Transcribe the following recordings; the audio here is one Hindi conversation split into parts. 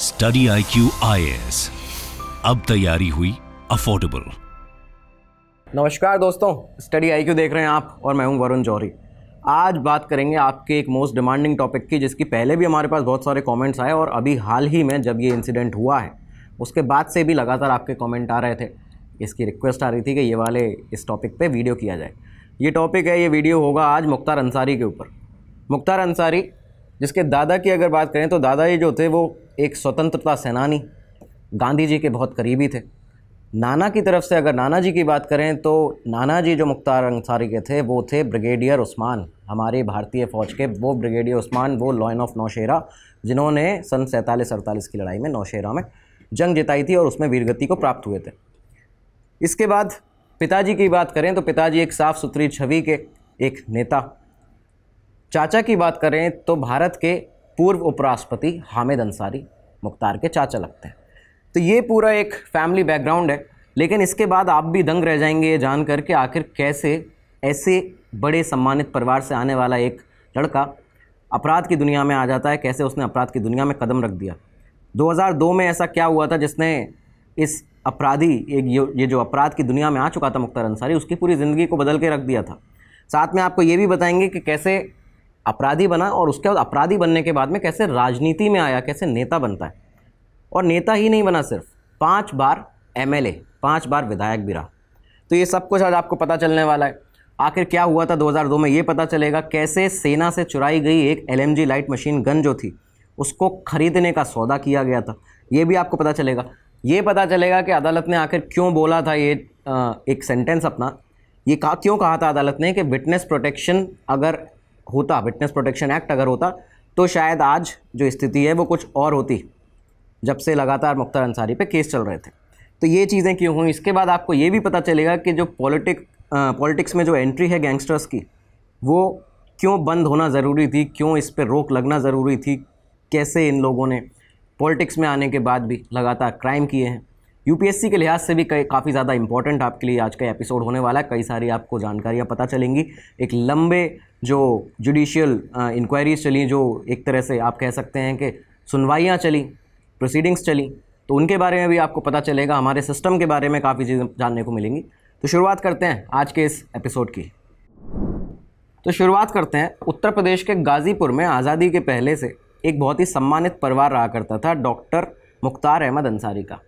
स्टडी आई क्यू अब तैयारी हुई अफोर्डेबल नमस्कार दोस्तों स्टडी आई क्यू देख रहे हैं आप और मैं हूं वरुण जौहरी आज बात करेंगे आपके एक मोस्ट डिमांडिंग टॉपिक की जिसकी पहले भी हमारे पास बहुत सारे कमेंट्स आए और अभी हाल ही में जब ये इंसिडेंट हुआ है उसके बाद से भी लगातार आपके कमेंट आ रहे थे इसकी रिक्वेस्ट आ रही थी कि ये वाले इस टॉपिक पे वीडियो किया जाए ये टॉपिक है ये वीडियो होगा आज मुख्तार अंसारी के ऊपर मुख्तार अंसारी जिसके दादा की अगर बात करें तो दादा जी जो थे वो एक स्वतंत्रता सेनानी गांधी जी के बहुत करीबी थे नाना की तरफ से अगर नाना जी की बात करें तो नाना जी जो मुख्तार अंसारी के थे वो थे ब्रिगेडियर उस्मान हमारे भारतीय फ़ौज के वो ब्रिगेडियर उस्मान वो लॉइन ऑफ नौशेरा जिन्होंने सन सैंतालीस अड़तालीस की लड़ाई में नौशेरा में जंग जिताई थी और उसमें वीरगति को प्राप्त हुए थे इसके बाद पिताजी की बात करें तो पिताजी एक साफ़ सुथरी छवि के एक नेता चाचा की बात करें तो भारत के पूर्व उपराष्ट्रपति हामिद अंसारी मुख्तार के चाचा लगते हैं तो ये पूरा एक फैमिली बैकग्राउंड है लेकिन इसके बाद आप भी दंग रह जाएंगे ये जान कर के आखिर कैसे ऐसे बड़े सम्मानित परिवार से आने वाला एक लड़का अपराध की दुनिया में आ जाता है कैसे उसने अपराध की दुनिया में कदम रख दिया 2002 में ऐसा क्या हुआ था जिसने इस अपराधी एक ये जो अपराध की दुनिया में आ चुका था मुख्तार अंसारी उसकी पूरी ज़िंदगी को बदल के रख दिया था साथ में आपको ये भी बताएंगे कि कैसे अपराधी बना और उसके बाद अपराधी बनने के बाद में कैसे राजनीति में आया कैसे नेता बनता है और नेता ही नहीं बना सिर्फ पाँच बार एम एल पाँच बार विधायक भी रहा तो ये सब कुछ आज आपको पता चलने वाला है आखिर क्या हुआ था 2002 में ये पता चलेगा कैसे सेना से चुराई गई एक एल लाइट मशीन गन जो थी उसको खरीदने का सौदा किया गया था ये भी आपको पता चलेगा ये पता चलेगा कि अदालत ने आखिर क्यों बोला था ये एक सेंटेंस अपना ये कहा क्यों कहा था अदालत ने कि विटनेस प्रोटेक्शन अगर होता विटनेस प्रोटेक्शन एक्ट अगर होता तो शायद आज जो स्थिति है वो कुछ और होती जब से लगातार मुख्तार अंसारी पे केस चल रहे थे तो ये चीज़ें क्यों हुई इसके बाद आपको ये भी पता चलेगा कि जो पॉलिटिक पॉलिटिक्स में जो एंट्री है गैंगस्टर्स की वो क्यों बंद होना ज़रूरी थी क्यों इस पर रोक लगना ज़रूरी थी कैसे इन लोगों ने पॉलिटिक्स में आने के बाद भी लगातार क्राइम किए हैं यूपीएससी के लिहाज से भी काफ़ी ज़्यादा इंपॉर्टेंट आपके लिए आज का एपिसोड होने वाला है कई सारी आपको जानकारियाँ पता चलेंगी एक लंबे जो जुडिशियल इंक्वायरीज चली जो एक तरह से आप कह सकते हैं कि सुनवाइयाँ चली प्रोसीडिंग्स चली तो उनके बारे में भी आपको पता चलेगा हमारे सिस्टम के बारे में काफ़ी चीज़ें जानने को मिलेंगी तो शुरुआत करते हैं आज के इस एपिसोड की तो शुरुआत करते हैं उत्तर प्रदेश के गाज़ीपुर में आज़ादी के पहले से एक बहुत ही सम्मानित परिवार रहा करता था डॉक्टर मुख्तार अहमद अंसारी का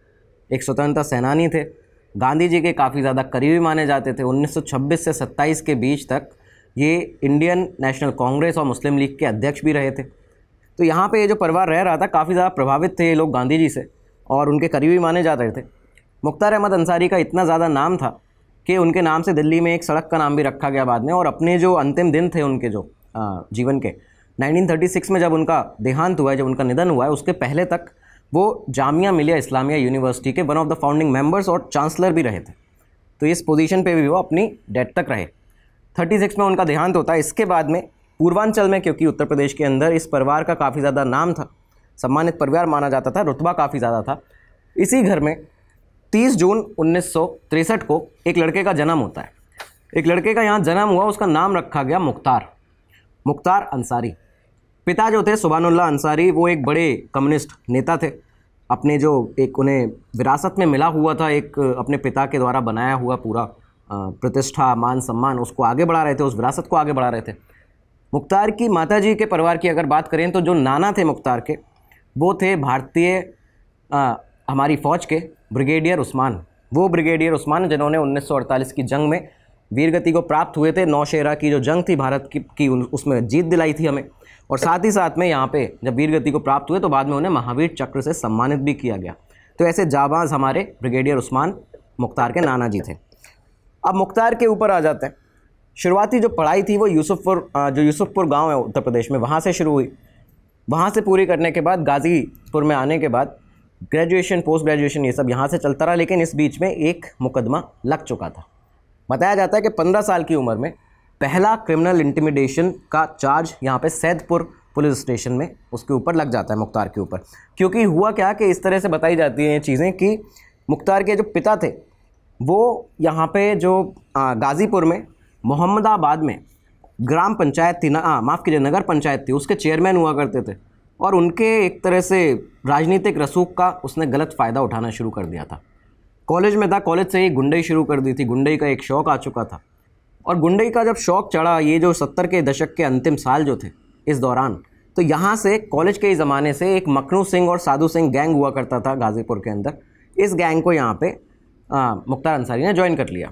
एक स्वतंत्रता सेनानी थे गांधी जी के काफ़ी ज़्यादा करीबी माने जाते थे 1926 से 27 के बीच तक ये इंडियन नेशनल कांग्रेस और मुस्लिम लीग के अध्यक्ष भी रहे थे तो यहाँ पे ये जो परिवार रह रहा था काफ़ी ज़्यादा प्रभावित थे ये लोग गांधी जी से और उनके करीबी माने जाते थे मुख्तार अहमद अंसारी का इतना ज़्यादा नाम था कि उनके नाम से दिल्ली में एक सड़क का नाम भी रखा गया बाद में और अपने जो अंतिम दिन थे उनके जो जीवन के 1936 में जब उनका देहांत हुआ है जब उनका निधन हुआ है उसके पहले तक वो जामिया मिलिया इस्लामिया यूनिवर्सिटी के one of the founding members और चांसलर भी रहे थे तो इस पोजीशन पे भी वो अपनी डेट तक रहे 36 में उनका देहांत होता है इसके बाद में पूर्वांचल में क्योंकि उत्तर प्रदेश के अंदर इस परिवार का काफ़ी ज़्यादा नाम था सम्मानित परिवार माना जाता था रुतबा काफ़ी ज़्यादा था इसी घर में 30 जून उन्नीस को एक लड़के का जन्म होता है एक लड़के का यहाँ जन्म हुआ उसका नाम रखा गया मुख्तार मुख्तार अंसारी पिता जो थे सुबानुल्ला अंसारी वो एक बड़े कम्युनिस्ट नेता थे अपने जो एक उन्हें विरासत में मिला हुआ था एक अपने पिता के द्वारा बनाया हुआ पूरा प्रतिष्ठा मान सम्मान उसको आगे बढ़ा रहे थे उस विरासत को आगे बढ़ा रहे थे मुख्तार की माता जी के परिवार की अगर बात करें तो जो नाना थे मुख्तार के वो थे भारतीय हमारी फ़ौज के ब्रिगेडियर उस्मान वो ब्रिगेडियर उस्मान जिन्होंने 1948 की जंग में वीरगति को प्राप्त हुए थे नौशेरा की जो जंग थी भारत की, की उसमें जीत दिलाई थी हमें और साथ ही साथ में यहाँ पे जब वीर गति को प्राप्त हुए तो बाद में उन्हें महावीर चक्र से सम्मानित भी किया गया तो ऐसे जाबाज हमारे ब्रिगेडियर उस्मान मुख्तार के नाना जी थे अब मुख्तार के ऊपर आ जाते हैं शुरुआती जो पढ़ाई थी वो यूसुफपुर जो यूसुफपुर गाँव है उत्तर प्रदेश में वहाँ से शुरू हुई वहाँ से पूरी करने के बाद गाज़ीपुर में आने के बाद ग्रेजुएशन पोस्ट ग्रेजुएशन ये सब यहाँ से चलता रहा लेकिन इस बीच में एक मुकदमा लग चुका था बताया जाता है कि पंद्रह साल की उम्र में पहला क्रिमिनल इंटिमिडेशन का चार्ज यहाँ पे सैदपुर पुलिस स्टेशन में उसके ऊपर लग जाता है मुख्तार के ऊपर क्योंकि हुआ क्या कि इस तरह से बताई जाती हैं चीज़ें कि मुख्तार के जो पिता थे वो यहाँ पे जो गाज़ीपुर में मोहम्मदाबाद में ग्राम पंचायत थी ना माफ़ कीजिए नगर पंचायत थी उसके चेयरमैन हुआ करते थे और उनके एक तरह से राजनीतिक रसूख का उसने गलत फ़ायदा उठाना शुरू कर दिया था कॉलेज में था कॉलेज से ही गुंडई शुरू कर दी थी गुंडई का एक शौक आ चुका था और गुंडई का जब शौक चढ़ा ये जो सत्तर के दशक के अंतिम साल जो थे इस दौरान तो यहाँ से कॉलेज के ही ज़माने से एक मखनू सिंह और साधु सिंह गैंग हुआ करता था गाज़ीपुर के अंदर इस गैंग को यहाँ पे मुख्तार अंसारी ने ज्वाइन कर लिया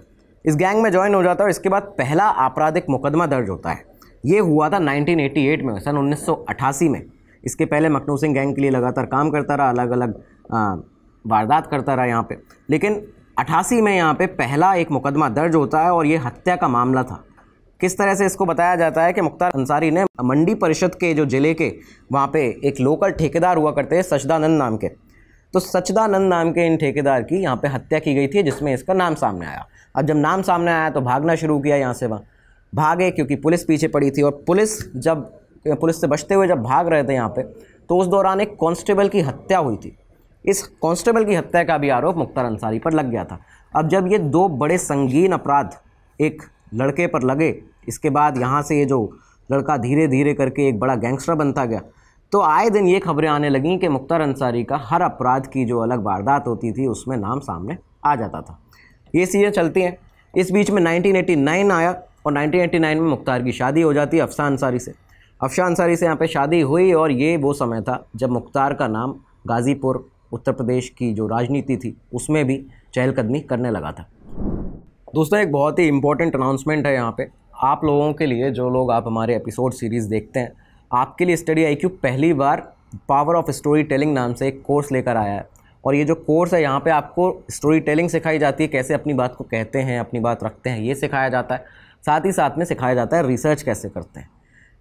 इस गैंग में ज्वाइन हो जाता है और इसके बाद पहला आपराधिक मुकदमा दर्ज होता है ये हुआ था 1988 में सन 1988 में इसके पहले मखनू सिंह गैंग के लिए लगातार काम करता रहा अलग अलग वारदात करता रहा यहाँ पे लेकिन अट्ठासी में यहाँ पे पहला एक मुकदमा दर्ज होता है और ये हत्या का मामला था किस तरह से इसको बताया जाता है कि मुख्तार अंसारी ने मंडी परिषद के जो ज़िले के वहाँ पे एक लोकल ठेकेदार हुआ करते हैं सचदानंद नाम के तो सचदानंद नाम के इन ठेकेदार की यहाँ पे हत्या की गई थी जिसमें इसका नाम सामने आया अब जब नाम सामने आया तो भागना शुरू किया यहाँ से वहाँ भागे क्योंकि पुलिस पीछे पड़ी थी और पुलिस जब पुलिस से बचते हुए जब भाग रहे थे यहाँ पर तो उस दौरान एक कॉन्स्टेबल की हत्या हुई थी इस कांस्टेबल की हत्या का भी आरोप मुख्तार अंसारी पर लग गया था अब जब ये दो बड़े संगीन अपराध एक लड़के पर लगे इसके बाद यहाँ से ये जो लड़का धीरे धीरे करके एक बड़ा गैंगस्टर बनता गया तो आए दिन ये खबरें आने लगीं कि मुख्तार अंसारी का हर अपराध की जो अलग वारदात होती थी उसमें नाम सामने आ जाता था ये चीज़ें चलती हैं इस बीच में 1989 आया और 1989 में मुख्तार की शादी हो जाती है अफसा अंसारी से अफशा अंसारी से यहाँ पे शादी हुई और ये वो समय था जब मुख्तार का नाम गाज़ीपुर उत्तर प्रदेश की जो राजनीति थी उसमें भी चहलकदमी करने लगा था दोस्तों एक बहुत ही इम्पोर्टेंट अनाउंसमेंट है यहाँ पे आप लोगों के लिए जो लोग आप हमारे एपिसोड सीरीज़ देखते हैं आपके लिए स्टडी आई पहली बार पावर ऑफ स्टोरी टेलिंग नाम से एक कोर्स लेकर आया है और ये जो कोर्स है यहाँ पे आपको स्टोरी टेलिंग सिखाई जाती है कैसे अपनी बात को कहते हैं अपनी बात रखते हैं ये सिखाया जाता है साथ ही साथ में सिखाया जाता है रिसर्च कैसे करते हैं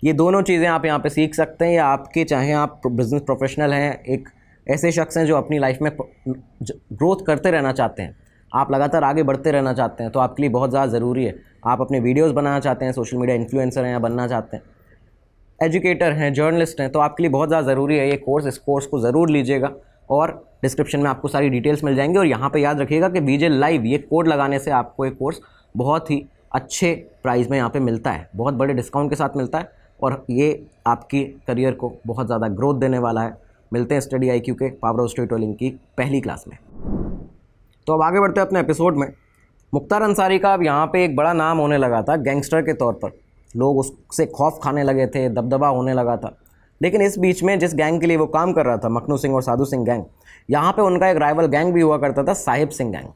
ये दोनों चीज़ें आप यहाँ पे सीख सकते हैं या आपके चाहे आप बिज़नेस प्रोफेशनल हैं एक ऐसे शख्स हैं जो अपनी लाइफ में ग्रोथ करते रहना चाहते हैं आप लगातार आगे बढ़ते रहना चाहते हैं तो आपके लिए बहुत ज़्यादा ज़रूरी है आप अपने वीडियोज़ बनाना चाहते हैं सोशल मीडिया इन्फ्लुएंसर हैं या बनना चाहते हैं एजुकेटर हैं जर्नलिस्ट हैं तो आपके लिए बहुत ज़्यादा ज़रूरी है ये कोर्स इस कोर्स को ज़रूर लीजिएगा और डिस्क्रिप्शन में आपको सारी डिटेल्स मिल जाएंगी और यहाँ पे याद रखिएगा कि वीजे लाइव ये कोड लगाने से आपको ये कोर्स बहुत ही अच्छे प्राइस में यहाँ पे मिलता है बहुत बड़े डिस्काउंट के साथ मिलता है और ये आपकी करियर को बहुत ज़्यादा ग्रोथ देने वाला है मिलते हैं स्टडी आई के पावर ऑफ स्टोरी टोलिंग की पहली क्लास में तो अब आगे बढ़ते हैं अपने एपिसोड में मुख्तार अंसारी का अब यहाँ पे एक बड़ा नाम होने लगा था गैंगस्टर के तौर पर लोग उससे खौफ खाने लगे थे दबदबा होने लगा था लेकिन इस बीच में जिस गैंग के लिए वो काम कर रहा था मखनू सिंह और साधु सिंह गैंग यहाँ पे उनका एक राइवल गैंग भी हुआ करता था साहिब सिंह गैंग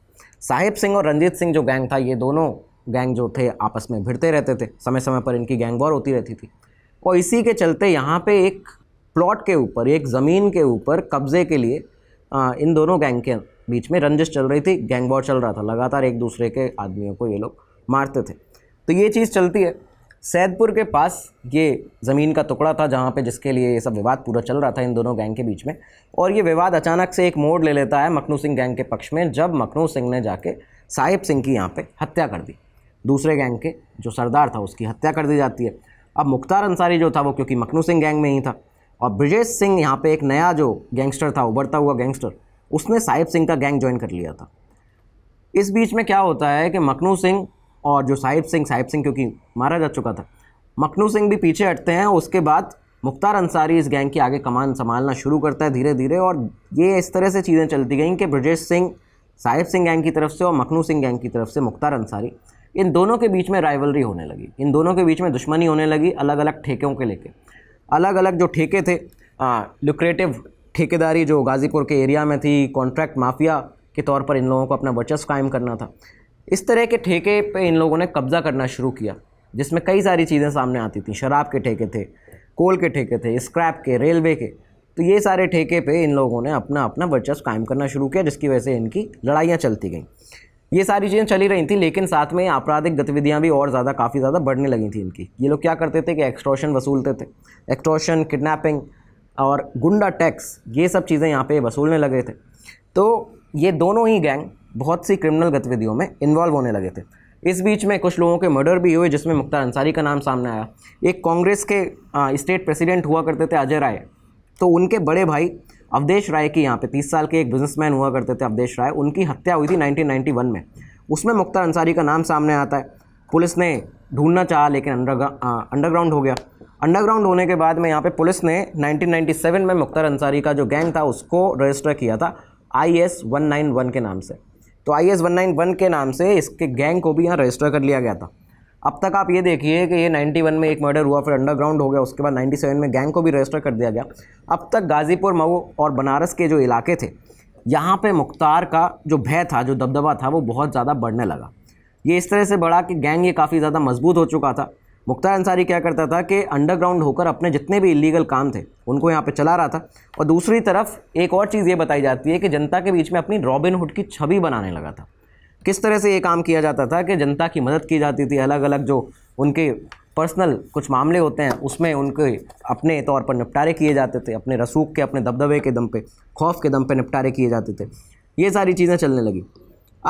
साहिब सिंह और रंजीत सिंह जो गैंग था ये दोनों गैंग जो थे आपस में भिड़ते रहते थे समय समय पर इनकी गैंग वॉर होती रहती थी और इसी के चलते यहाँ पे एक प्लॉट के ऊपर एक ज़मीन के ऊपर कब्ज़े के लिए आ, इन दोनों गैंग के बीच में रंजिश चल रही थी गैंग चल रहा था लगातार एक दूसरे के आदमियों को ये लोग मारते थे तो ये चीज़ चलती है सैदपुर के पास ये ज़मीन का टुकड़ा था जहाँ पे जिसके लिए ये सब विवाद पूरा चल रहा था इन दोनों गैंग के बीच में और ये विवाद अचानक से एक मोड़ ले लेता है मखनू सिंह गैंग के पक्ष में जब मखनू सिंह ने जाके साहिब सिंह की यहाँ पे हत्या कर दी दूसरे गैंग के जो सरदार था उसकी हत्या कर दी जाती है अब मुख्तार अंसारी जो था वो क्योंकि मखनू सिंह गैंग में ही था और ब्रजेश सिंह यहाँ पे एक नया जो गैंगस्टर था उभरता हुआ गैंगस्टर उसने साहिब सिंह का गैंग ज्वाइन कर लिया था इस बीच में क्या होता है कि मखनू सिंह और जो साहिब सिंह साहिब सिंह क्योंकि मारा जा चुका था मखनू सिंह भी पीछे हटते हैं उसके बाद मुख्तार अंसारी इस गैंग की आगे कमान संभालना शुरू करता है धीरे धीरे और ये इस तरह से चीज़ें चलती गई कि ब्रजेश सिंह साहिब सिंह गैंग की तरफ से और मखनू सिंह गैंग की तरफ से मुख्तार अंसारी इन दोनों के बीच में राइवलरी होने लगी इन दोनों के बीच में दुश्मनी होने लगी अलग अलग ठेकों के लेके अलग अलग जो ठेके थे लुक्रेटिव ठेकेदारी जो गाज़ीपुर के एरिया में थी कॉन्ट्रैक्ट माफिया के तौर पर इन लोगों को अपना वर्चस्व कायम करना था इस तरह के ठेके पे इन लोगों ने कब्ज़ा करना शुरू किया जिसमें कई सारी चीज़ें सामने आती थी शराब के ठेके थे कोल के ठेके थे स्क्रैप के रेलवे के तो ये सारे ठेके पे इन लोगों ने अपना अपना वर्चस्व कायम करना शुरू किया जिसकी वजह से इनकी लड़ाइयाँ चलती गईं ये सारी चीज़ें चली रही थी लेकिन साथ में आपराधिक गतिविधियाँ भी और ज़्यादा काफ़ी ज़्यादा बढ़ने लगी थी इनकी ये लोग क्या करते थे कि एक्सट्रोशन वसूलते थे एक्सट्रोशन किडनैपिंग और गुंडा टैक्स ये सब चीज़ें यहाँ पे वसूलने लगे थे तो ये दोनों ही गैंग बहुत सी क्रिमिनल गतिविधियों में इन्वॉल्व होने लगे थे इस बीच में कुछ लोगों के मर्डर भी हुए जिसमें मुख्तार अंसारी का नाम सामने आया एक कांग्रेस के स्टेट प्रेसिडेंट हुआ करते थे अजय राय तो उनके बड़े भाई अवधेश राय की यहाँ पे तीस साल के एक बिजनेसमैन हुआ करते थे अवधेश राय उनकी हत्या हुई थी 1991 में उसमें मुख्तार अंसारी का नाम सामने आता है पुलिस ने ढूंढना चाहा लेकिन अंडरग्राउंड हो गया अंडरग्राउंड होने के बाद में यहाँ पे पुलिस ने 1997 में मुख्तार अंसारी का जो गैंग था उसको रजिस्टर किया था आई एस के नाम से तो आई एस के नाम से इसके गैंग को भी यहाँ रजिस्टर कर लिया गया था अब तक आप ये देखिए कि ये 91 में एक मर्डर हुआ फिर अंडरग्राउंड हो गया उसके बाद 97 में गैंग को भी रजिस्टर कर दिया गया अब तक गाज़ीपुर मऊ और बनारस के जो इलाके थे यहाँ पे मुख्तार का जो भय था जो दबदबा था वो बहुत ज़्यादा बढ़ने लगा ये इस तरह से बढ़ा कि गैंग ये काफ़ी ज़्यादा मजबूत हो चुका था मुख्तार अंसारी क्या करता था कि अंडरग्राउंड होकर अपने जितने भी इलीगल काम थे उनको यहाँ पे चला रहा था और दूसरी तरफ एक और चीज़ ये बताई जाती है कि जनता के बीच में अपनी रॉबिन हुड की छवि बनाने लगा था किस तरह से ये काम किया जाता था कि जनता की मदद की जाती थी अलग अलग जो उनके पर्सनल कुछ मामले होते हैं उसमें उनके अपने तौर पर निपटारे किए जाते थे अपने रसूख के अपने दबदबे के दम पे खौफ के दम पे निपटारे किए जाते थे ये सारी चीज़ें चलने लगी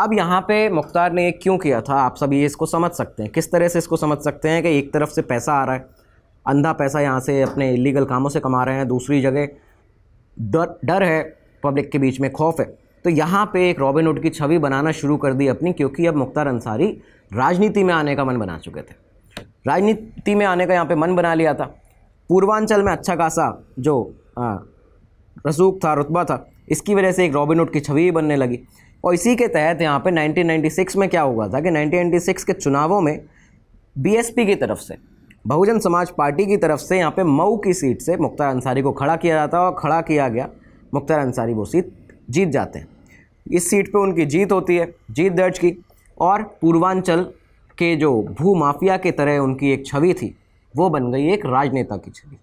अब यहाँ पे मुख्तार ने ये क्यों किया था आप सभी इसको समझ सकते हैं किस तरह से इसको समझ सकते हैं कि एक तरफ से पैसा आ रहा है अंधा पैसा यहाँ से अपने इलीगल कामों से कमा रहे हैं दूसरी जगह डर डर है पब्लिक के बीच में खौफ है तो यहाँ पे एक रॉबिन हुड की छवि बनाना शुरू कर दी अपनी क्योंकि अब मुख्तार अंसारी राजनीति में आने का मन बना चुके थे राजनीति में आने का यहाँ पे मन बना लिया था पूर्वांचल में अच्छा खासा जो आ, रसूख था रुतबा था इसकी वजह से एक रॉबिन हुड की छवि बनने लगी और इसी के तहत यहाँ पर नाइनटीन में क्या हुआ था कि नाइनटीन के चुनावों में बी की तरफ से बहुजन समाज पार्टी की तरफ से यहाँ पे मऊ की सीट से मुख्तार अंसारी को खड़ा किया जाता है और खड़ा किया गया मुख्तार अंसारी वो सीट जीत जाते हैं इस सीट पे उनकी जीत होती है जीत दर्ज की और पूर्वांचल के जो भू माफिया के तरह उनकी एक छवि थी वो बन गई एक राजनेता की छवि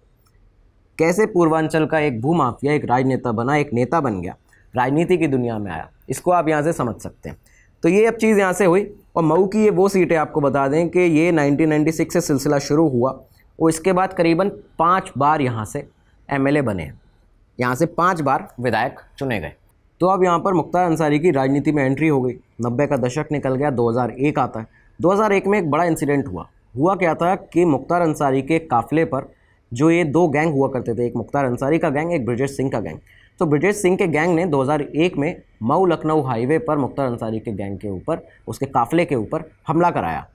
कैसे पूर्वांचल का एक भू माफिया एक राजनेता बना एक नेता बन गया राजनीति की दुनिया में आया इसको आप यहाँ से समझ सकते हैं तो ये अब चीज़ यहाँ से हुई और मऊ की ये वो सीटें आपको बता दें कि ये 1996 से सिलसिला शुरू हुआ और इसके बाद करीबन पाँच बार यहाँ से एमएलए बने यहाँ से पाँच बार विधायक चुने गए तो अब यहाँ पर मुख्तार अंसारी की राजनीति में एंट्री हो गई नब्बे का दशक निकल गया 2001 आता है 2001 में एक बड़ा इंसिडेंट हुआ हुआ क्या था कि मुख्तार अंसारी के काफिले पर जो ये दो गैंग हुआ करते थे एक मुख्तार अंसारी का गैंग एक ब्रिजेश सिंह का गैंग तो ब्रिजेश सिंह के गैंग ने 2001 में मऊ लखनऊ हाईवे पर मुख्तार अंसारी के गैंग के ऊपर उसके काफिले के ऊपर हमला कराया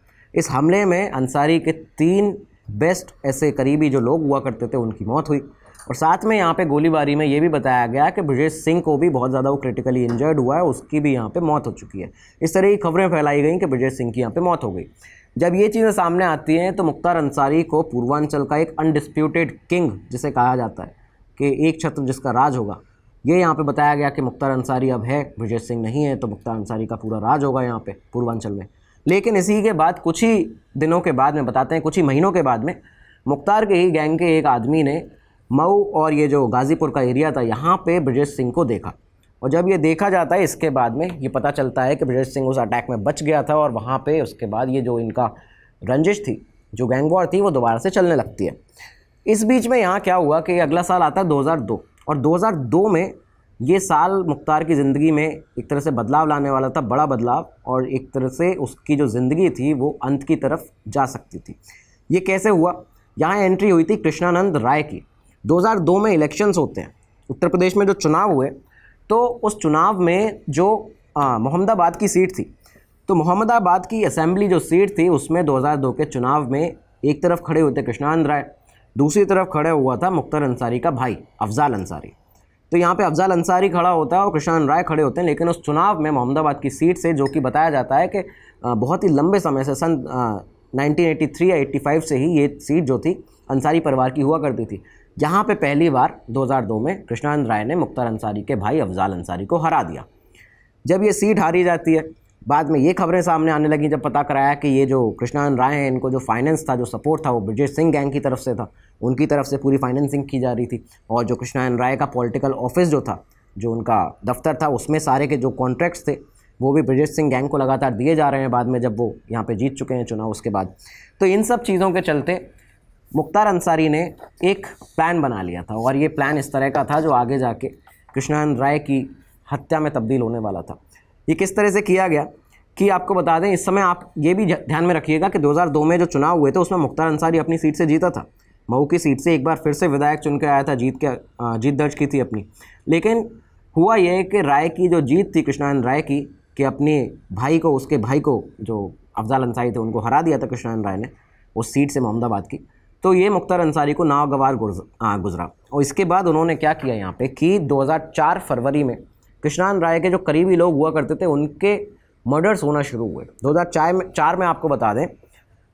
इस हमले में अंसारी के तीन बेस्ट ऐसे करीबी जो लोग हुआ करते थे उनकी मौत हुई और साथ में यहाँ पे गोलीबारी में ये भी बताया गया कि ब्रजेश सिंह को भी बहुत ज़्यादा वो क्रिटिकली इंजर्ड हुआ है उसकी भी यहाँ पे मौत हो चुकी है इस तरह की खबरें फैलाई गई कि ब्रजेश सिंह की यहाँ पे मौत हो गई जब ये चीज़ें सामने आती हैं तो मुख्तार अंसारी को पूर्वांचल का एक अनडिस्प्यूटेड किंग जिसे कहा जाता है कि एक छत्र जिसका राज होगा ये यहाँ पे बताया गया कि मुख्तार अंसारी अब है ब्रजेश सिंह नहीं है तो मुख्तार अंसारी का पूरा राज होगा यहाँ पे पूर्वांचल में लेकिन इसी के बाद कुछ ही दिनों के बाद में बताते हैं कुछ ही महीनों के बाद में मुख्तार के ही गैंग के एक आदमी ने मऊ और ये जो गाज़ीपुर का एरिया था यहाँ पे ब्रजेश सिंह को देखा और जब ये देखा जाता है इसके बाद में ये पता चलता है कि ब्रजेश सिंह उस अटैक में बच गया था और वहाँ पे उसके बाद ये जो इनका रंजिश थी जो गैंगवार थी वो दोबारा से चलने लगती है इस बीच में यहाँ क्या हुआ कि अगला साल आता है दो और दो में ये साल मुख्तार की ज़िंदगी में एक तरह से बदलाव लाने वाला था बड़ा बदलाव और एक तरह से उसकी जो ज़िंदगी थी वो अंत की तरफ जा सकती थी ये कैसे हुआ यहाँ एंट्री हुई थी कृष्णानंद राय की 2002 में इलेक्शंस होते हैं उत्तर प्रदेश में जो चुनाव हुए तो उस चुनाव में जो मोहम्मदाबाद की सीट थी तो मोहम्मदाबाद की असेंबली जो सीट थी उसमें 2002 के चुनाव में एक तरफ खड़े हुए थे कृष्णानंद राय दूसरी तरफ खड़े हुआ था मुख्तर अंसारी का भाई अफजाल अंसारी तो यहाँ पे अफजाल अंसारी खड़ा होता है और कृष्णानंद राय खड़े होते हैं लेकिन उस चुनाव में मोहम्मदाबाद की सीट से जो कि बताया जाता है कि बहुत ही लंबे समय से सन 1983 या 85 से ही ये सीट जो थी अंसारी परिवार की हुआ करती थी जहाँ पे पहली बार 2002 में कृष्णानंद राय ने मुख्तार अंसारी के भाई अफजाल अंसारी को हरा दिया जब ये सीट हारी जाती है बाद में ये खबरें सामने आने लगी जब पता कराया कि ये जो कृष्णानंद राय हैं इनको जो फाइनेंस था जो सपोर्ट था वो ब्रिजेश सिंह गैंग की तरफ से था उनकी तरफ से पूरी फाइनेंसिंग की जा रही थी और जो कृष्णानंद राय का पॉलिटिकल ऑफिस जो था जो उनका दफ्तर था उसमें सारे के जो कॉन्ट्रैक्ट्स थे वो भी ब्रिजेश सिंह गैंग को लगातार दिए जा रहे हैं बाद में जब वो यहाँ पर जीत चुके हैं चुनाव उसके बाद तो इन सब चीज़ों के चलते मुख्तार अंसारी ने एक प्लान बना लिया था और ये प्लान इस तरह का था जो आगे जाके कृष्णानंद राय की हत्या में तब्दील होने वाला था ये किस तरह से किया गया कि आपको बता दें इस समय आप ये भी ध्यान में रखिएगा कि 2002 में जो चुनाव हुए थे उसमें मुख्तार अंसारी अपनी सीट से जीता था मऊ की सीट से एक बार फिर से विधायक चुन के आया था जीत के जीत दर्ज की थी अपनी लेकिन हुआ यह कि राय की जो जीत थी कृष्णानंद राय की कि अपने भाई को उसके भाई को जो अफजाल अंसारी थे उनको हरा दिया था कृष्णानंद राय ने उस सीट से मोहम्मदाबाद की तो ये मुख्तार अंसारी को नागवार गुजरा और इसके बाद उन्होंने क्या किया यहाँ पे कि 2004 फरवरी में कृष्णान राय के जो करीबी लोग हुआ करते थे उनके मर्डर्स होना शुरू हुए 2004 में चार में आपको बता दें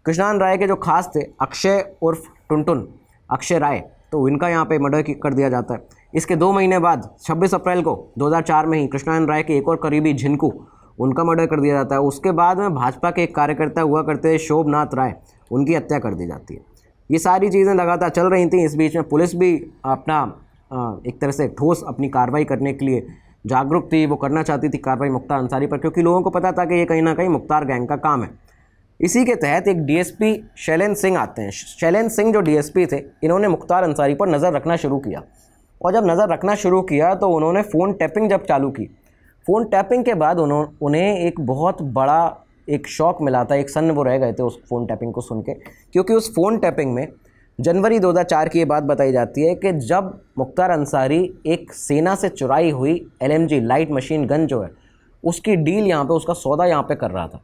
कृष्णान राय के जो खास थे अक्षय उर्फ टुनटुन अक्षय राय तो इनका यहाँ पे मर्डर कर दिया जाता है इसके दो महीने बाद 26 अप्रैल को 2004 में ही कृष्णान राय के एक और करीबी झिनकू उनका मर्डर कर दिया जाता है उसके बाद में भाजपा के एक कार्यकर्ता हुआ करते शोभनाथ राय उनकी हत्या कर दी जाती है ये सारी चीज़ें लगातार चल रही थी इस बीच में पुलिस भी अपना एक तरह से ठोस अपनी कार्रवाई करने के लिए जागरूक थी वो करना चाहती थी कार्रवाई मुख्तार अंसारी पर क्योंकि लोगों को पता था कि ये कहीं ना कहीं मुख्तार गैंग का काम है इसी के तहत एक डीएसपी शैलेंद्र सिंह आते हैं शैलेंद्र सिंह जो डीएसपी थे इन्होंने मुख्तार अंसारी पर नज़र रखना शुरू किया और जब नज़र रखना शुरू किया तो उन्होंने फ़ोन टैपिंग जब चालू की फ़ोन टैपिंग के बाद उन्होंने उन्हें एक बहुत बड़ा एक शौक मिला था एक सन वो रह गए थे उस फ़ोन टैपिंग को सुन के क्योंकि उस फ़ोन टैपिंग में जनवरी 2004 की ये बात बताई जाती है कि जब मुख्तार अंसारी एक सेना से चुराई हुई एल लाइट मशीन गन जो है उसकी डील यहाँ पे उसका सौदा यहाँ पे कर रहा था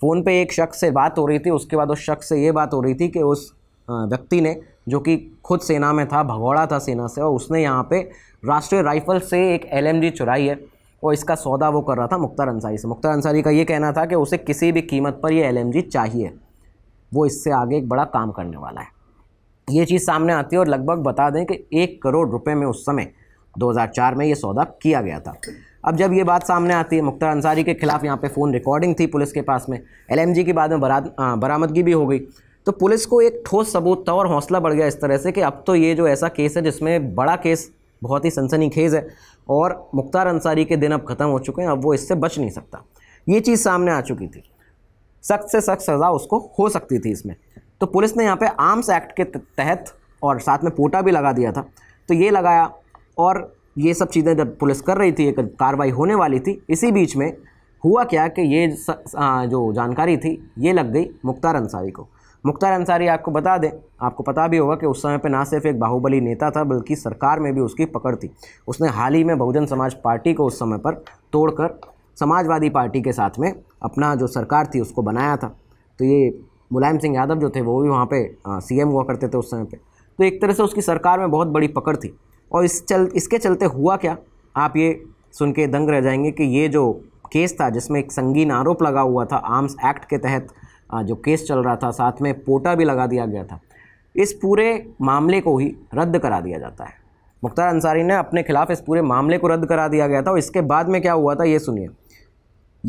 फ़ोन पे एक शख्स से बात हो रही थी उसके बाद उस शख्स से ये बात हो रही थी कि उस व्यक्ति ने जो कि खुद सेना में था भगौड़ा था सेना से और उसने यहाँ पे राष्ट्रीय राइफल से एक एलएमजी चुराई है और इसका सौदा वो कर रहा था मुख्तार अंसारी से मुख्तार अंसारी का ये कहना था कि उसे किसी भी कीमत पर ये एल चाहिए वो इससे आगे एक बड़ा काम करने वाला है ये चीज़ सामने आती है और लगभग बता दें कि एक करोड़ रुपये में उस समय दो में ये सौदा किया गया था अब जब ये बात सामने आती है मुख्तार अंसारी के खिलाफ यहाँ पे फ़ोन रिकॉर्डिंग थी पुलिस के पास में एलएमजी की बाद में बरामदगी भी हो गई तो पुलिस को एक ठोस सबूत था और हौसला बढ़ गया इस तरह से कि अब तो ये जो ऐसा केस है जिसमें बड़ा केस बहुत ही सनसनीखेज़ है और मुख्तार अंसारी के दिन अब ख़त्म हो चुके हैं अब वो इससे बच नहीं सकता ये चीज़ सामने आ चुकी थी सख्त से सख्त सज़ा उसको हो सकती थी इसमें तो पुलिस ने यहाँ पे आर्म्स एक्ट के तहत और साथ में पोटा भी लगा दिया था तो ये लगाया और ये सब चीज़ें जब पुलिस कर रही थी एक कार्रवाई होने वाली थी इसी बीच में हुआ क्या कि ये स, आ, जो जानकारी थी ये लग गई मुख्तार अंसारी को मुख्तार अंसारी आपको बता दें आपको पता भी होगा कि उस समय पर ना सिर्फ एक बाहुबली नेता था बल्कि सरकार में भी उसकी पकड़ थी उसने हाल ही में बहुजन समाज पार्टी को उस समय पर तोड़कर समाजवादी पार्टी के साथ में अपना जो सरकार थी उसको बनाया था तो ये मुलायम सिंह यादव जो थे वो भी वहाँ पे सीएम हुआ करते थे उस समय पे तो एक तरह से उसकी सरकार में बहुत बड़ी पकड़ थी और इस चल इसके चलते हुआ क्या आप ये सुन के दंग रह जाएंगे कि ये जो केस था जिसमें एक संगीन आरोप लगा हुआ था आर्म्स एक्ट के तहत जो केस चल रहा था साथ में पोटा भी लगा दिया गया था इस पूरे मामले को ही रद्द करा दिया जाता है मुख्तार अंसारी ने अपने खिलाफ इस पूरे मामले को रद्द करा दिया गया था और इसके बाद में क्या हुआ था ये सुनिए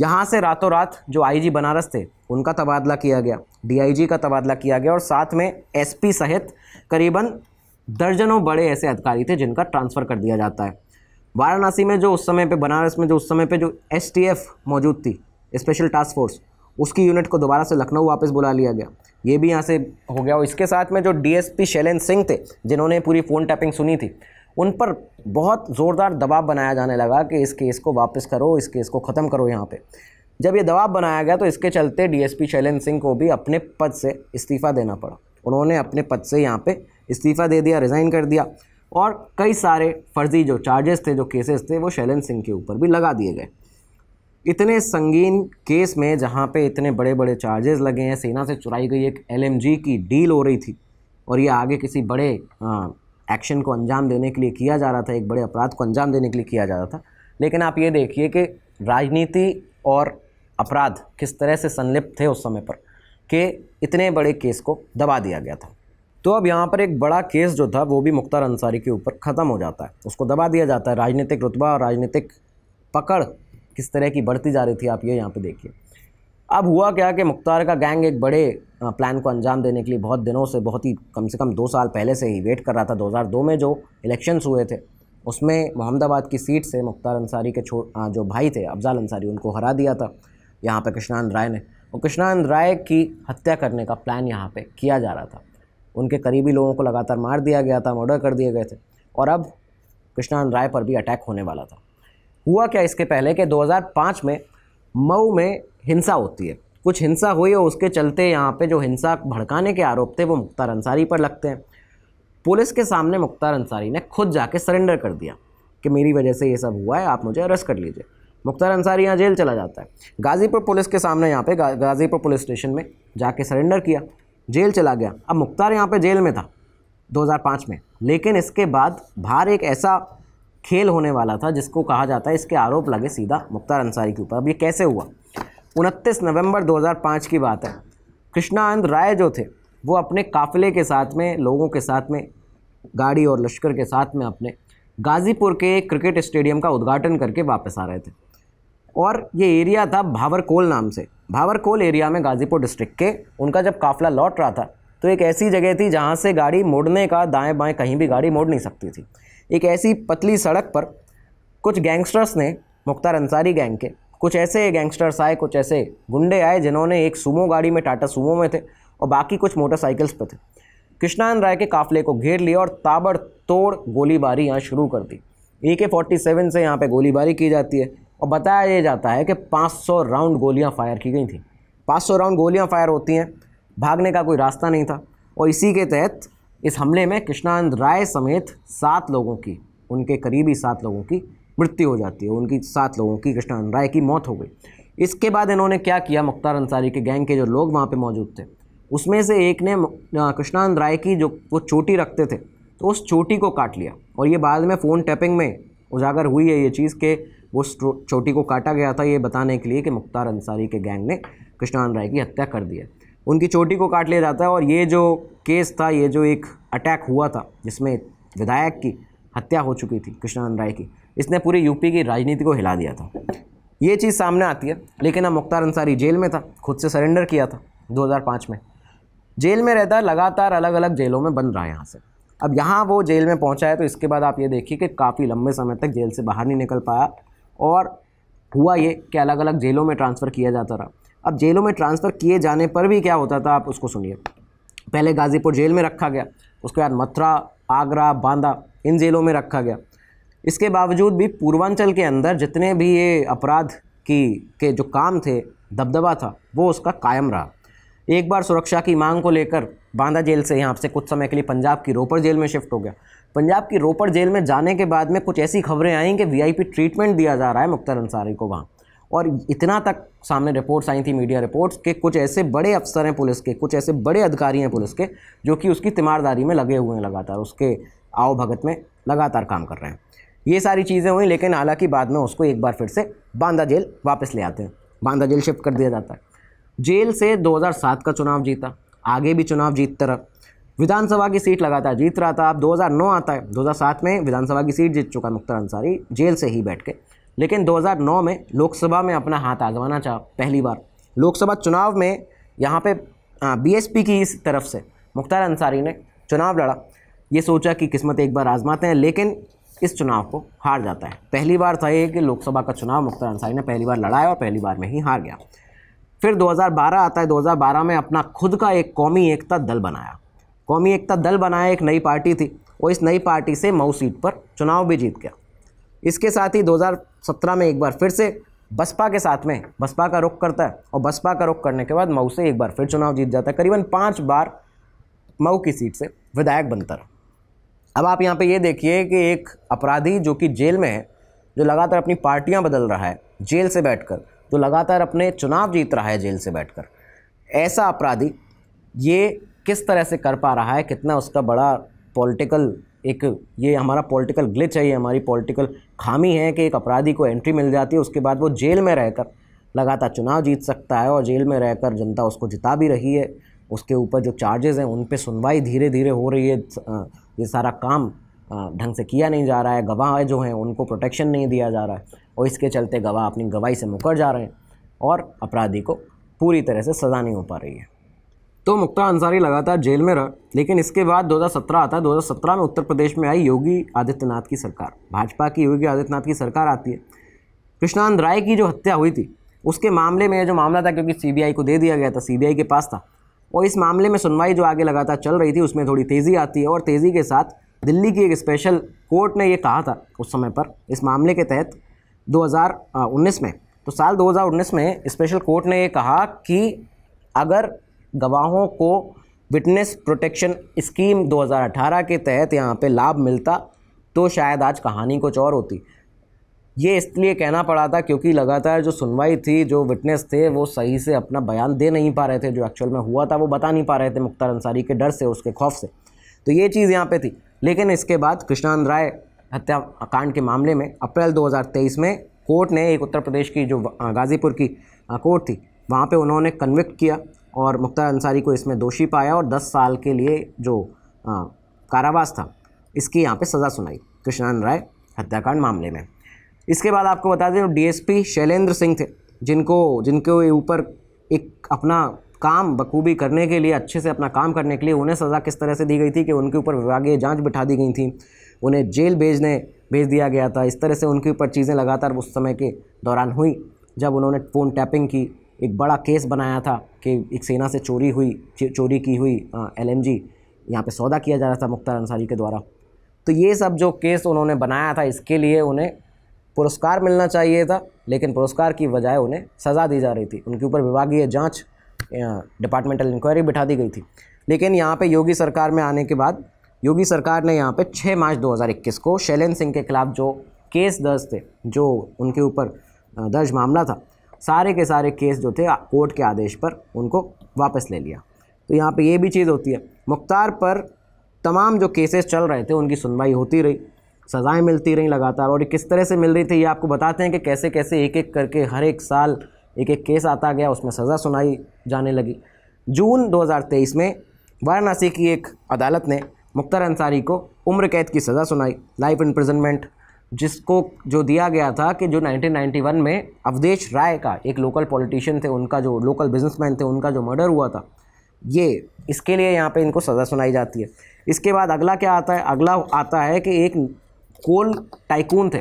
यहाँ से रातों रात जो आईजी बनारस थे उनका तबादला किया गया डीआईजी का तबादला किया गया और साथ में एसपी सहित करीबन दर्जनों बड़े ऐसे अधिकारी थे जिनका ट्रांसफ़र कर दिया जाता है वाराणसी में जो उस समय पे बनारस में जो उस समय पे जो एसटीएफ मौजूद थी स्पेशल टास्क फोर्स उसकी यूनिट को दोबारा से लखनऊ वापस बुला लिया गया ये भी यहाँ से हो गया और इसके साथ में जो डीएसपी शैलेंद्र सिंह थे जिन्होंने पूरी फ़ोन टैपिंग सुनी थी उन पर बहुत ज़ोरदार दबाव बनाया जाने लगा कि इस केस को वापस करो इस केस को ख़त्म करो यहाँ पर जब ये दबाव बनाया गया तो इसके चलते डीएसपी शैलेंद्र सिंह को भी अपने पद से इस्तीफ़ा देना पड़ा उन्होंने अपने पद से यहाँ पे इस्तीफ़ा दे दिया रिज़ाइन कर दिया और कई सारे फर्जी जो चार्जेस थे जो केसेस थे वो शैलेंद्र सिंह के ऊपर भी लगा दिए गए इतने संगीन केस में जहाँ पे इतने बड़े बड़े चार्जेस लगे हैं सेना से चुराई गई एक एल की डील हो रही थी और ये आगे किसी बड़े एक्शन को अंजाम देने के लिए किया जा रहा था एक बड़े अपराध को अंजाम देने के लिए किया जा रहा था लेकिन आप ये देखिए कि राजनीति और अपराध किस तरह से संलिप्त थे उस समय पर कि इतने बड़े केस को दबा दिया गया था तो अब यहाँ पर एक बड़ा केस जो था वो भी मुख्तार अंसारी के ऊपर ख़त्म हो जाता है उसको दबा दिया जाता है राजनीतिक रुतबा और राजनीतिक पकड़ किस तरह की बढ़ती जा रही थी आप ये यहाँ पे देखिए अब हुआ क्या कि मुख्तार का गैंग एक बड़े प्लान को अंजाम देने के लिए बहुत दिनों से बहुत ही कम से कम दो साल पहले से ही वेट कर रहा था 2002 में जो इलेक्शंस हुए थे उसमें मोहम्मदाबाद की सीट से मुख्तार अंसारी के छो जो भाई थे अफजाल अंसारी उनको हरा दिया था यहाँ पर कृष्णानंद राय ने और कृष्णानंद राय की हत्या करने का प्लान यहाँ पर किया जा रहा था उनके करीबी लोगों को लगातार मार दिया गया था मर्डर कर दिए गए थे और अब कृष्णानंद राय पर भी अटैक होने वाला था हुआ क्या इसके पहले कि 2005 में मऊ में हिंसा होती है कुछ हिंसा हुई और उसके चलते यहाँ पे जो हिंसा भड़काने के आरोप थे वो मुख्तार अंसारी पर लगते हैं पुलिस के सामने मुख्तार अंसारी ने खुद जाके सरेंडर कर दिया कि मेरी वजह से ये सब हुआ है आप मुझे अरेस्ट कर लीजिए मुख्तार अंसारी यहाँ जेल चला जाता है गाज़ीपुर पुलिस के सामने यहाँ पे गाज़ीपुर पुलिस स्टेशन में जाके सरेंडर किया जेल चला गया अब मुख्तार यहाँ पे जेल में था 2005 में लेकिन इसके बाद बाहर एक ऐसा खेल होने वाला था जिसको कहा जाता है इसके आरोप लगे सीधा मुख्तार अंसारी के ऊपर अब ये कैसे हुआ उनतीस नवंबर 2005 की बात है कृष्णानंद राय जो थे वो अपने काफ़िले के साथ में लोगों के साथ में गाड़ी और लश्कर के साथ में अपने गाज़ीपुर के क्रिकेट स्टेडियम का उद्घाटन करके वापस आ रहे थे और ये एरिया था भावरकोल नाम से भावरकोल एरिया में गाज़ीपुर डिस्ट्रिक्ट के उनका जब काफ़िला लौट रहा था तो एक ऐसी जगह थी जहाँ से गाड़ी मोड़ने का दाएं बाएं कहीं भी गाड़ी मोड़ नहीं सकती थी एक ऐसी पतली सड़क पर कुछ गैंगस्टर्स ने मुख्तार अंसारी गैंग के कुछ ऐसे गैंगस्टर्स आए कुछ ऐसे गुंडे आए जिन्होंने एक सुमो गाड़ी में टाटा सुमो में थे और बाकी कुछ मोटरसाइकिल्स पर थे कृष्णान राय के काफिले को घेर लिया और ताबड़तोड़ गोलीबारी यहाँ शुरू कर दी ए के फोर्टी सेवन से यहाँ पर गोलीबारी की जाती है और बताया ये जाता है कि 500 राउंड गोलियाँ फायर की गई थी 500 राउंड गोलियाँ फायर होती हैं भागने का कोई रास्ता नहीं था और इसी के तहत इस हमले में कृष्णानंद राय समेत सात लोगों की उनके करीबी सात लोगों की मृत्यु हो जाती है उनकी सात लोगों की कृष्णानंद राय की मौत हो गई इसके बाद इन्होंने क्या किया मुख्तार अंसारी के गैंग के जो लोग वहाँ पर मौजूद थे उसमें से एक ने कृष्णानंद राय की जो वो चोटी रखते थे तो उस चोटी को काट लिया और ये बाद में फ़ोन टैपिंग में उजागर हुई है ये चीज़ के वो चोटी को काटा गया था ये बताने के लिए कि मुख्तार अंसारी के गैंग ने कृष्णानंद राय की हत्या कर दी है उनकी चोटी को काट लिया जाता है और ये जो केस था ये जो एक अटैक हुआ था जिसमें विधायक की हत्या हो चुकी थी कृष्णानंद राय की इसने पूरी यूपी की राजनीति को हिला दिया था ये चीज़ सामने आती है लेकिन अब मुख्तार अंसारी जेल में था खुद से सरेंडर किया था 2005 में जेल में रहता है लगातार अलग अलग जेलों में बंद रहा है यहाँ से अब यहाँ वो जेल में पहुँचा है तो इसके बाद आप ये देखिए कि काफ़ी लंबे समय तक जेल से बाहर नहीं निकल पाया और हुआ ये कि अलग अलग जेलों में ट्रांसफ़र किया जाता रहा अब जेलों में ट्रांसफ़र किए जाने पर भी क्या होता था आप उसको सुनिए पहले गाज़ीपुर जेल में रखा गया उसके बाद मथुरा आगरा बांदा इन जेलों में रखा गया इसके बावजूद भी पूर्वांचल के अंदर जितने भी ये अपराध की के जो काम थे दबदबा था वो उसका कायम रहा एक बार सुरक्षा की मांग को लेकर बांदा जेल से यहाँ से कुछ समय के लिए पंजाब की रोपड़ जेल में शिफ्ट हो गया पंजाब की रोपड़ जेल में जाने के बाद में कुछ ऐसी खबरें आई कि वीआईपी ट्रीटमेंट दिया जा रहा है मुख्तार अंसारी को वहाँ और इतना तक सामने रिपोर्ट्स आई थी मीडिया रिपोर्ट्स के कुछ ऐसे बड़े अफसर हैं पुलिस के कुछ ऐसे बड़े अधिकारी हैं पुलिस के जो कि उसकी तिमारदारी में लगे हुए हैं लगातार उसके आओ भगत में लगातार काम कर रहे हैं ये सारी चीज़ें हुई लेकिन हालांकि बाद में उसको एक बार फिर से बांदा जेल वापस ले आते हैं बांदा जेल शिफ्ट कर दिया जाता है जेल से 2007 का चुनाव जीता आगे भी चुनाव जीतता रहा विधानसभा की सीट लगातार जीत रहा था अब 2009 आता है 2007 में विधानसभा की सीट जीत चुका मुख्तार अंसारी जेल से ही बैठ के लेकिन 2009 में लोकसभा में अपना हाथ आजमाना चाह पहली बार लोकसभा चुनाव में यहाँ पे बीएसपी की इस तरफ से मुख्तार अंसारी ने चुनाव लड़ा ये सोचा कि किस्मत एक बार आजमाते हैं लेकिन इस चुनाव को हार जाता है पहली बार था ये कि लोकसभा का चुनाव मुख्तार अंसारी ने पहली बार लड़ा है और पहली बार में ही हार गया फिर 2012 आता है 2012 में अपना खुद का एक कौमी एकता दल बनाया कौमी एकता दल बनाया एक नई पार्टी थी और इस नई पार्टी से मऊ सीट पर चुनाव भी जीत गया इसके साथ ही 2017 में एक बार फिर से बसपा के साथ में बसपा का रुख करता है और बसपा का रुख करने के बाद मऊ से एक बार फिर चुनाव जीत जाता है करीबन पाँच बार मऊ की सीट से विधायक बनता रहा अब आप यहाँ पे ये देखिए कि एक अपराधी जो कि जेल में है जो लगातार अपनी पार्टियाँ बदल रहा है जेल से बैठकर जो लगातार अपने चुनाव जीत रहा है जेल से बैठकर ऐसा अपराधी ये किस तरह से कर पा रहा है कितना उसका बड़ा पॉलिटिकल एक ये हमारा पॉलिटिकल ग्लिच है ये हमारी पॉलिटिकल खामी है कि एक अपराधी को एंट्री मिल जाती है उसके बाद वो जेल में रहकर लगातार चुनाव जीत सकता है और जेल में रहकर जनता उसको जिता भी रही है उसके ऊपर जो चार्जेस हैं उन पर सुनवाई धीरे धीरे हो रही है ये सारा काम ढंग से किया नहीं जा रहा है गवाह जो हैं उनको प्रोटेक्शन नहीं दिया जा रहा है और इसके चलते गवाह अपनी गवाही से मुकर जा रहे हैं और अपराधी को पूरी तरह से सज़ा नहीं हो पा रही है तो मुक्ता अंसारी लगातार जेल में रहा लेकिन इसके बाद 2017 आता है 2017 में उत्तर प्रदेश में आई योगी आदित्यनाथ की सरकार भाजपा की योगी आदित्यनाथ की सरकार आती है कृष्णानंद राय की जो हत्या हुई थी उसके मामले में जो मामला था क्योंकि सीबीआई को दे दिया गया था सीबीआई के पास था और इस मामले में सुनवाई जो आगे लगातार चल रही थी उसमें थोड़ी तेज़ी आती है और तेज़ी के साथ दिल्ली की एक स्पेशल कोर्ट ने ये कहा था उस समय पर इस मामले के तहत 2019 में तो साल 2019 में स्पेशल कोर्ट ने ये कहा कि अगर गवाहों को विटनेस प्रोटेक्शन स्कीम 2018 के तहत यहाँ पे लाभ मिलता तो शायद आज कहानी कुछ और होती ये इसलिए कहना पड़ा था क्योंकि लगातार जो सुनवाई थी जो विटनेस थे वो सही से अपना बयान दे नहीं पा रहे थे जो एक्चुअल में हुआ था वो बता नहीं पा रहे थे मुख्तार अंसारी के डर से उसके खौफ से तो ये चीज़ यहाँ पे थी लेकिन इसके बाद कृष्णानंद राय हत्याकांड के मामले में अप्रैल 2023 में कोर्ट ने एक उत्तर प्रदेश की जो गाज़ीपुर की कोर्ट थी वहाँ पे उन्होंने कन्विक्ट किया और मुख्तार अंसारी को इसमें दोषी पाया और दस साल के लिए जो आ, कारावास था इसकी यहाँ पे सज़ा सुनाई कृष्णानंद राय हत्याकांड मामले में इसके बाद आपको बता दें डीएसपी शैलेंद्र सिंह थे जिनको जिनके ऊपर एक अपना काम बखूबी करने के लिए अच्छे से अपना काम करने के लिए उन्हें सज़ा किस तरह से दी गई थी कि उनके ऊपर विभागीय जांच बिठा दी गई थी उन्हें जेल भेजने भेज दिया गया था इस तरह से उनके ऊपर चीज़ें लगातार उस समय के दौरान हुई जब उन्होंने फ़ोन टैपिंग की एक बड़ा केस बनाया था कि एक सेना से चोरी हुई चोरी की हुई एल एम जी यहाँ पर सौदा किया जा रहा था मुख्तार अंसारी के द्वारा तो ये सब जो केस उन्होंने बनाया था इसके लिए उन्हें पुरस्कार मिलना चाहिए था लेकिन पुरस्कार की बजाय उन्हें सज़ा दी जा रही थी उनके ऊपर विभागीय जांच डिपार्टमेंटल इंक्वायरी बिठा दी गई थी लेकिन यहाँ पे योगी सरकार में आने के बाद योगी सरकार ने यहाँ पे 6 मार्च 2021 को शैलेंद्र सिंह के खिलाफ जो केस दर्ज थे जो उनके ऊपर दर्ज मामला था सारे के सारे केस जो थे कोर्ट के आदेश पर उनको वापस ले लिया तो यहाँ पे ये भी चीज़ होती है मुख्तार पर तमाम जो केसेस चल रहे थे उनकी सुनवाई होती रही सज़ाएँ मिलती रहीं लगातार और ये किस तरह से मिल रही थी ये आपको बताते हैं कि कैसे कैसे एक एक करके हर एक साल एक एक केस आता गया उसमें सज़ा सुनाई जाने लगी जून 2023 में वाराणसी की एक अदालत ने मुख्तार अंसारी को उम्र कैद की सज़ा सुनाई लाइफ इम्प्रिजनमेंट जिसको जो दिया गया था कि जो 1991 में अवधेश राय का एक लोकल पॉलिटिशियन थे उनका जो लोकल बिजनेसमैन थे उनका जो मर्डर हुआ था ये इसके लिए यहाँ पे इनको सज़ा सुनाई जाती है इसके बाद अगला क्या आता है अगला आता है कि एक कोल टाइकून थे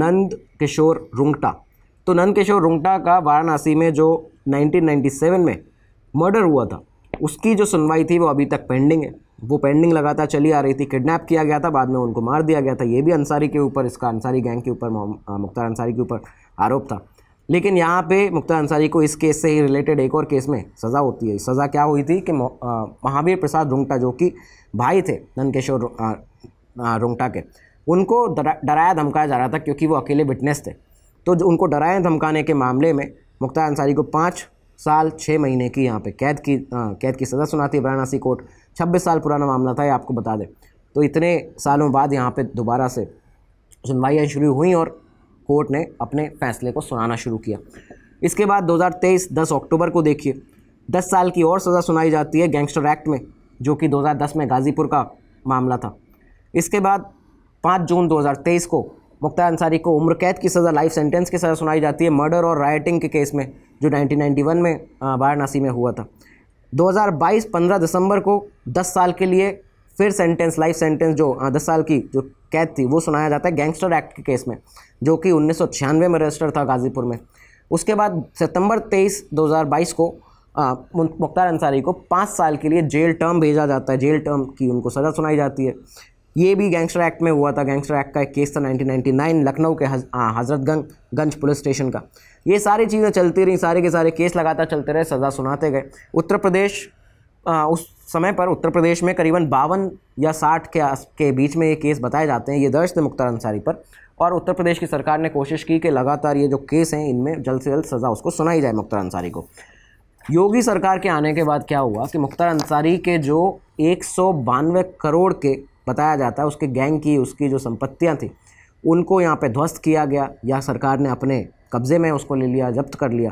नंद किशोर रुंगटा तो नंद किशोर रुंगटा का वाराणसी में जो 1997 में मर्डर हुआ था उसकी जो सुनवाई थी वो अभी तक पेंडिंग है वो पेंडिंग लगातार चली आ रही थी किडनैप किया गया था बाद में उनको मार दिया गया था ये भी अंसारी के ऊपर इसका अंसारी गैंग के ऊपर मुख्तार अंसारी के ऊपर आरोप था लेकिन यहाँ पे मुख्तार अंसारी को इस केस से ही रिलेटेड एक और केस में सज़ा होती है सज़ा क्या हुई थी कि महावीर प्रसाद रोंगटा जो कि भाई थे नंदकिशोर रोंगटा के उनको डराया धमकाया जा रहा था क्योंकि वो अकेले विटनेस थे तो उनको डराए धमकाने के मामले में मुख्तार अंसारी को पाँच साल छः महीने की यहाँ पे कैद की आ, कैद की सज़ा सुनाती है वाराणसी कोर्ट छब्बीस साल पुराना मामला था ये आपको बता दें तो इतने सालों बाद यहाँ पर दोबारा से सुनवाइयाँ शुरू हुई और कोर्ट ने अपने फैसले को सुनाना शुरू किया इसके बाद 2023 10 अक्टूबर को देखिए 10 साल की और सज़ा सुनाई जाती है गैंगस्टर एक्ट में जो कि 2010 में गाज़ीपुर का मामला था इसके बाद 5 जून 2023 को मुख्तार अंसारी को उम्र कैद की सज़ा लाइफ सेंटेंस की सज़ा सुनाई जाती है मर्डर और राइटिंग के केस में जो 1991 में वाराणसी में हुआ था 2022 15 दिसंबर को 10 साल के लिए फिर सेंटेंस लाइफ सेंटेंस जो हाँ दस साल की जो कैद थी वो सुनाया जाता है गैंगस्टर एक्ट के केस में जो कि उन्नीस में रजिस्टर था गाजीपुर में उसके बाद सितंबर 23 2022 को हाँ, मुख्तार अंसारी को पाँच साल के लिए जेल टर्म भेजा जाता है जेल टर्म की उनको सज़ा सुनाई जाती है ये भी गैंगस्टर एक्ट में हुआ था गैंगस्टर एक्ट का एक केस था 1999 लखनऊ के हाँ, हजरतगंज गंज पुलिस स्टेशन का ये सारी चीज़ें चलती रहीं सारे के सारे केस लगातार चलते रहे सज़ा सुनाते गए उत्तर प्रदेश आ, उस समय पर उत्तर प्रदेश में करीबन बावन या साठ के के बीच में ये केस बताए जाते हैं ये दर्ज थे मुख्तार अंसारी पर और उत्तर प्रदेश की सरकार ने कोशिश की कि लगातार ये जो केस हैं इनमें जल्द से जल्द सज़ा उसको सुनाई जाए मुख्तार अंसारी को योगी सरकार के आने के बाद क्या हुआ कि मुख्तार अंसारी के जो एक करोड़ के बताया जाता है उसके गैंग की उसकी जो संपत्तियाँ थी उनको यहाँ पे ध्वस्त किया गया या सरकार ने अपने कब्ज़े में उसको ले लिया जब्त कर लिया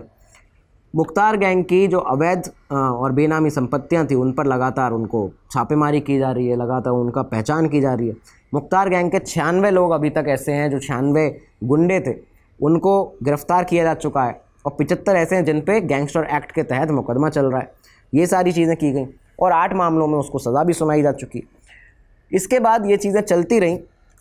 मुख्तार गैंग की जो अवैध और बेनामी संपत्तियां थी उन पर लगातार उनको छापेमारी की जा रही है लगातार उनका पहचान की जा रही है मुख्तार गैंग के छियानवे लोग अभी तक ऐसे हैं जो छियानवे गुंडे थे उनको गिरफ्तार किया जा चुका है और पिचहत्तर ऐसे हैं जिन पे गैंगस्टर एक्ट के तहत मुकदमा चल रहा है ये सारी चीज़ें की गई और आठ मामलों में उसको सज़ा भी सुनाई जा चुकी है इसके बाद ये चीज़ें चलती रहीं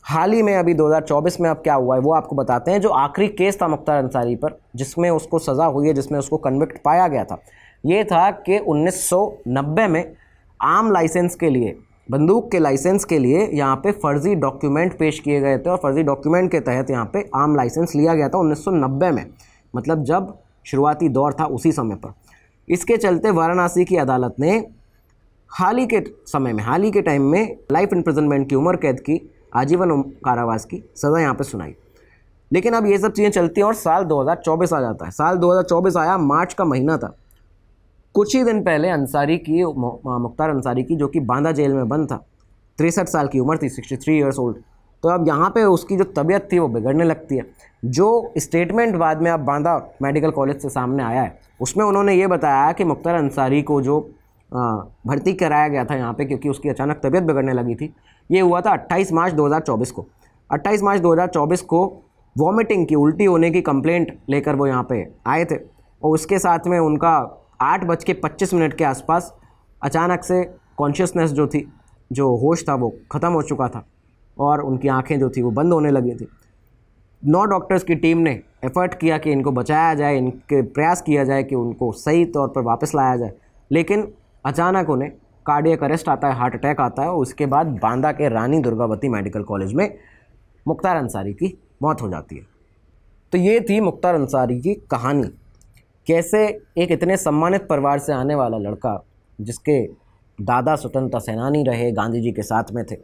हाल ही में अभी 2024 में अब क्या हुआ है वो आपको बताते हैं जो आखिरी केस था मुख्तार अंसारी पर जिसमें उसको सज़ा हुई है जिसमें उसको कन्विक्ट पाया गया था ये था कि 1990 में आम लाइसेंस के लिए बंदूक के लाइसेंस के लिए यहाँ पे फर्जी डॉक्यूमेंट पेश किए गए थे और फर्जी डॉक्यूमेंट के तहत यहाँ पे आम लाइसेंस लिया गया था 1990 में मतलब जब शुरुआती दौर था उसी समय पर इसके चलते वाराणसी की अदालत ने हाल ही के समय में हाल ही के टाइम में लाइफ इम्प्रजनमेंट की उम्र कैद की आजीवन कारावास की सज़ा यहाँ पर सुनाई लेकिन अब ये सब चीज़ें चलती हैं और साल 2024 आ जाता है साल 2024 आया मार्च का महीना था कुछ ही दिन पहले अंसारी की मुख्तार अंसारी की जो कि बांदा जेल में बंद था तिरसठ साल की उम्र थी सिक्सटी थ्री ईयर्स ओल्ड तो अब यहाँ पे उसकी जो तबीयत थी वो बिगड़ने लगती है जो स्टेटमेंट बाद में अब बांदा मेडिकल कॉलेज से सामने आया है उसमें उन्होंने ये बताया कि मुख्तार अंसारी को जो हाँ, भर्ती कराया गया था यहाँ पे क्योंकि उसकी अचानक तबीयत बिगड़ने लगी थी ये हुआ था 28 मार्च 2024 को 28 मार्च 2024 को वॉमिटिंग की उल्टी होने की कंप्लेंट लेकर वो यहाँ पे आए थे और उसके साथ में उनका आठ बज के पच्चीस मिनट के आसपास अचानक से कॉन्शियसनेस जो थी जो होश था वो ख़त्म हो चुका था और उनकी आँखें जो थी वो बंद होने लगी थी नौ डॉक्टर्स की टीम ने एफर्ट किया कि इनको बचाया जाए इनके प्रयास किया जाए कि उनको सही तौर पर वापस लाया जाए लेकिन अचानक उन्हें कार्डियक अरेस्ट आता है हार्ट अटैक आता है और उसके बाद बांदा के रानी दुर्गावती मेडिकल कॉलेज में मुख्तार अंसारी की मौत हो जाती है तो ये थी मुख्तार अंसारी की कहानी कैसे एक इतने सम्मानित परिवार से आने वाला लड़का जिसके दादा स्वतंत्रता सेनानी रहे गांधी जी के साथ में थे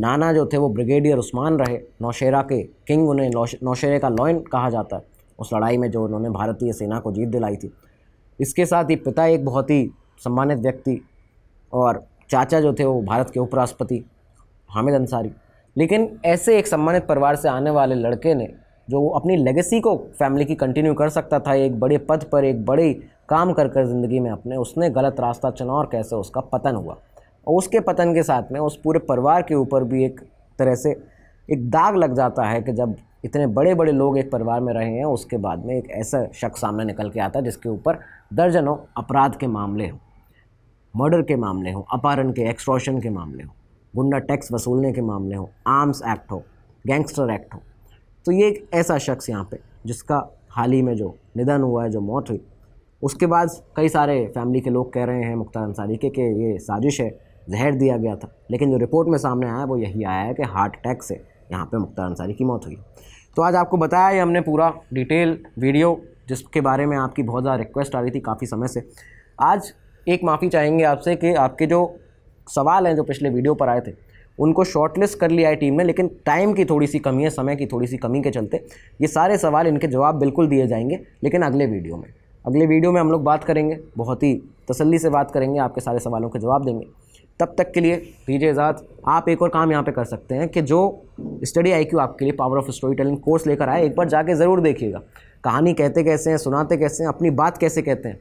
नाना जो थे वो ब्रिगेडियर उस्मान रहे नौशेरा के किंग उन्हें नौशेरे का लॉयन कहा जाता है उस लड़ाई में जो उन्होंने भारतीय सेना को जीत दिलाई थी इसके साथ ही पिता एक बहुत ही सम्मानित व्यक्ति और चाचा जो थे वो भारत के उपराष्ट्रपति हामिद अंसारी लेकिन ऐसे एक सम्मानित परिवार से आने वाले लड़के ने जो अपनी लेगेसी को फैमिली की कंटिन्यू कर सकता था एक बड़े पद पर एक बड़े काम कर कर ज़िंदगी में अपने उसने गलत रास्ता चुना और कैसे उसका पतन हुआ और उसके पतन के साथ में उस पूरे परिवार के ऊपर भी एक तरह से एक दाग लग जाता है कि जब इतने बड़े बड़े लोग एक परिवार में रहे हैं उसके बाद में एक ऐसा शख्स सामने निकल के आता है जिसके ऊपर दर्जनों अपराध के मामले हों मर्डर के मामले हों अपहरण के एक्सट्रॉशन के मामले हों गुंडा टैक्स वसूलने के मामले हों आर्म्स एक्ट हो गैंगस्टर एक्ट हो तो ये एक ऐसा शख्स यहाँ पे जिसका हाल ही में जो निधन हुआ है जो मौत हुई उसके बाद कई सारे फैमिली के लोग कह रहे हैं मुख्तार अंसारी के कि ये साजिश है जहर दिया गया था लेकिन जो रिपोर्ट में सामने आया वो यही आया है कि हार्ट अटैक से यहाँ पे मुख्तार अंसारी की मौत हुई तो आज आपको बताया हमने पूरा डिटेल वीडियो जिसके बारे में आपकी बहुत ज़्यादा रिक्वेस्ट आ रही थी काफ़ी समय से आज एक माफ़ी चाहेंगे आपसे कि आपके जो सवाल हैं जो पिछले वीडियो पर आए थे उनको शॉर्टलिस्ट कर लिया है टीम ने लेकिन टाइम की थोड़ी सी कमी है समय की थोड़ी सी कमी के चलते ये सारे सवाल इनके जवाब बिल्कुल दिए जाएंगे लेकिन अगले वीडियो में अगले वीडियो में हम लोग बात करेंगे बहुत ही तसल्ली से बात करेंगे आपके सारे सवालों के जवाब देंगे तब तक के लिए दीजिए आज़ाद आप एक और काम यहाँ पे कर सकते हैं कि जो स्टडी आई आपके लिए power of storytelling course लेकर आए एक बार जाके ज़रूर देखिएगा कहानी कहते कैसे हैं सुनाते कैसे हैं अपनी बात कैसे कहते हैं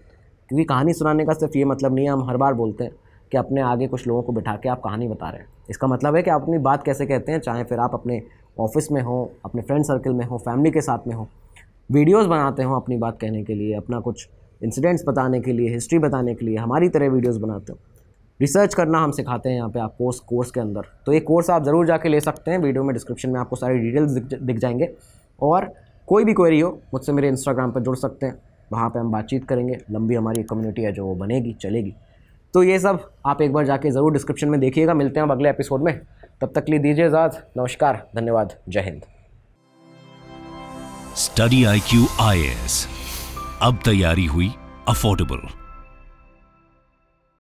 क्योंकि कहानी सुनाने का सिर्फ ये मतलब नहीं है हम हर बार बोलते हैं कि अपने आगे कुछ लोगों को बिठा के आप कहानी बता रहे हैं इसका मतलब है कि आप अपनी बात कैसे कहते हैं चाहे फिर आप अपने ऑफिस में हो अपने फ्रेंड सर्कल में हो फैमिली के साथ में हो वीडियोस बनाते हो अपनी बात कहने के लिए अपना कुछ इंसिडेंट्स बताने के लिए हिस्ट्री बताने के लिए हमारी तरह वीडियोस बनाते हो रिसर्च करना हम सिखाते हैं यहाँ पे आपको उस कोर्स के अंदर तो ये कोर्स आप ज़रूर जाके ले सकते हैं वीडियो में डिस्क्रिप्शन में आपको सारी डिटेल्स दिख जाएंगे और कोई भी क्वेरी हो मुझसे मेरे इंस्टाग्राम पर जुड़ सकते हैं वहाँ पे हम बातचीत करेंगे लंबी हमारी कम्युनिटी है जो वो बनेगी चलेगी तो ये सब आप एक बार जाके ज़रूर डिस्क्रिप्शन में देखिएगा मिलते हैं अब अगले एपिसोड में तब तक लिए दीजिए आज़ाद नमस्कार धन्यवाद जय Hind Study I Q I S अब तैयारी हुई अफोर्डेबल